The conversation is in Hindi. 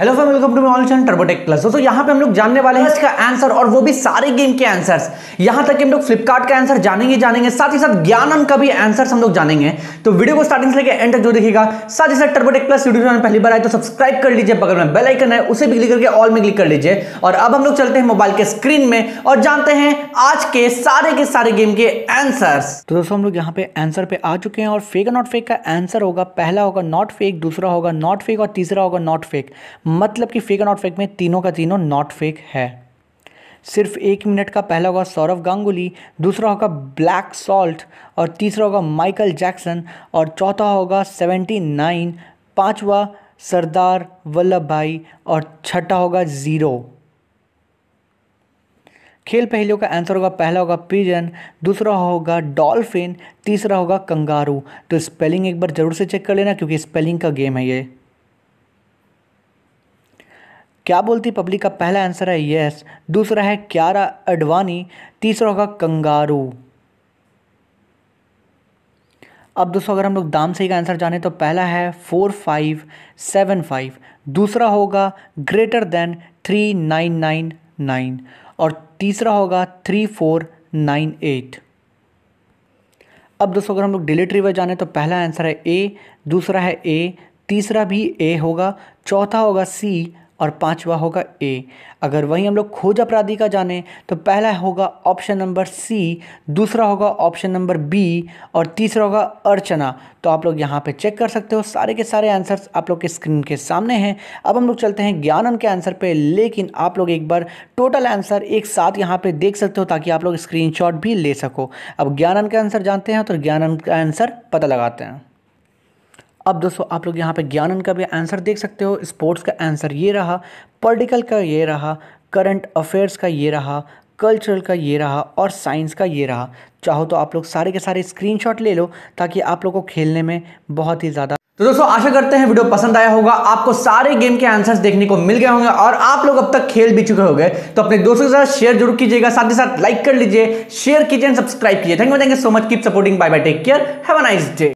hello fam welcome to all channel Turbotech plus दोस्तों यहाँ पे हम लोग जानने वाले हैं इसका आंसर और वो भी सारे गेम के आंसर्स यहाँ तक कि हम लोग फ्लिपकार्ट का आंसर जानेंगे जानेंगे साथ ही साथ ज्ञानम का भी आंसर्स हम लोग जानेंगे तो वीडियो को स्टार्टिंग से लेकर एंड तक जो देखिएगा साथ ही साथ टर्बोटेक प्लस यूट्यूब चैनल पहली बार आए तो सब्सक्राइब कर लीजिए बगल में बेल आइकन है उसे भी क्लिक करके ऑल में क्लिक कर लीजिए और अब हम लोग चलते हैं मोबाइल के स्क्रीन में और जानते हैं आज के सारे के सारे गेम के आंसर्स तो दोस्तों हम लोग यहाँ पे आंसर पे आ चुके हैं और फेक नॉट फेक का आंसर होगा पहला होगा नॉट फेक दूसरा होगा नॉट फेक और तीसरा होगा नॉट फेक मतलब कि फेक और नॉट फेक में तीनों का तीनों नॉट फेक है सिर्फ एक मिनट का पहला होगा सौरव गांगुली दूसरा होगा ब्लैक सॉल्ट और तीसरा होगा माइकल जैक्सन और चौथा होगा सेवेंटी नाइन पाँचवा सरदार वल्लभ भाई और छठा होगा ज़ीरो खेल पहलियों का आंसर होगा पहला होगा पिजन दूसरा होगा डॉल्फिन तीसरा होगा कंगारू तो स्पेलिंग एक बार ज़रूर से चेक कर लेना क्योंकि स्पेलिंग का गेम है ये क्या बोलती पब्लिक का पहला आंसर है यस दूसरा है क्यारा अडवाणी तीसरा होगा कंगारू अब दोस्तों अगर हम लोग दाम सही का आंसर जाने तो पहला है फोर फाइव सेवन फाइव दूसरा होगा greater than three nine nine nine और तीसरा होगा थ्री फोर नाइन एट अब दोस्तों अगर हम लोग डिलीट रिवर जाने तो पहला आंसर है ए दूसरा है ए तीसरा भी ए होगा चौथा होगा सी और पांचवा होगा ए अगर वहीं हम लोग खोज अपराधी का जाने तो पहला होगा ऑप्शन नंबर सी दूसरा होगा ऑप्शन नंबर बी और तीसरा होगा अर्चना तो आप लोग यहाँ पे चेक कर सकते हो सारे के सारे आंसर्स आप लोग के स्क्रीन के सामने हैं अब हम लोग चलते हैं ज्ञानन के आंसर पे लेकिन आप लोग एक बार टोटल आंसर एक साथ यहाँ पर देख सकते हो ताकि आप लोग स्क्रीन भी ले सको अब ज्ञानन का आंसर जानते हैं तो ज्ञानन का आंसर पता लगाते हैं अब दोस्तों आप लोग यहाँ पे ज्ञानन का भी आंसर देख सकते हो स्पोर्ट्स का आंसर ये रहा पॉलिटिकल का ये रहा करंट अफेयर्स का ये रहा कल्चरल का ये रहा और साइंस का ये रहा चाहो तो आप लोग सारे के सारे स्क्रीनशॉट ले लो ताकि आप लोग को खेलने में बहुत ही ज़्यादा तो दोस्तों आशा करते हैं वीडियो पसंद आया होगा आपको सारे गेम के आंसर्स देखने को मिल गए होंगे और आप लोग अब तक खेल भी चुके होंगे तो अपने दोस्तों के साथ शेयर जरूर कीजिएगा साथ ही साथ लाइक कर लीजिए शेयर कीजिए सब्सक्राइब कीजिए thank you thank you so much keep supporting bye bye take care have a nice day